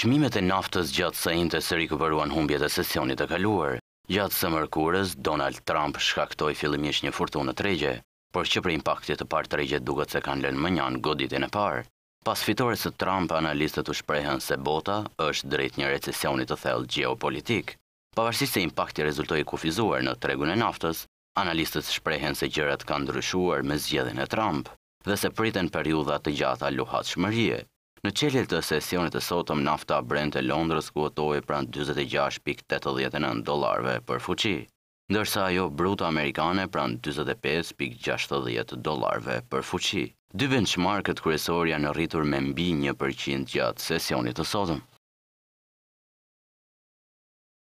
Çmimet e naftës gjatë së inte së rikuperuan humbjet e sesionit të kaluar. Gjatë së mërkurës, Donald Trump shkaktoi fillimisht një furtunë të tregje, por që për impaktit të parë tregje regje duket se kanë lënë më njanë goditin e parë. Pas fitores së Trump, analistët u shprehen se bota është drejt një recesionit të thellë geopolitik. Pavarësisht se impakti rezultoi kufizuar në tregun e naftës, analistët shprehen se gjërat kanë ndryshuar me zgjedhjen e Trump dhe se priten periudha të gjata luhatshmërie. Në qelil të sesionit të sotëm, nafta brend e Londrës kuotohi pran 26.89 dolarve për fuqi, ndërsa ajo bruta amerikane pran 25.60 dolarve për fuqi. Dy këtë kërësor janë rritur me mbi 1% gjatë sesionit të sotëm.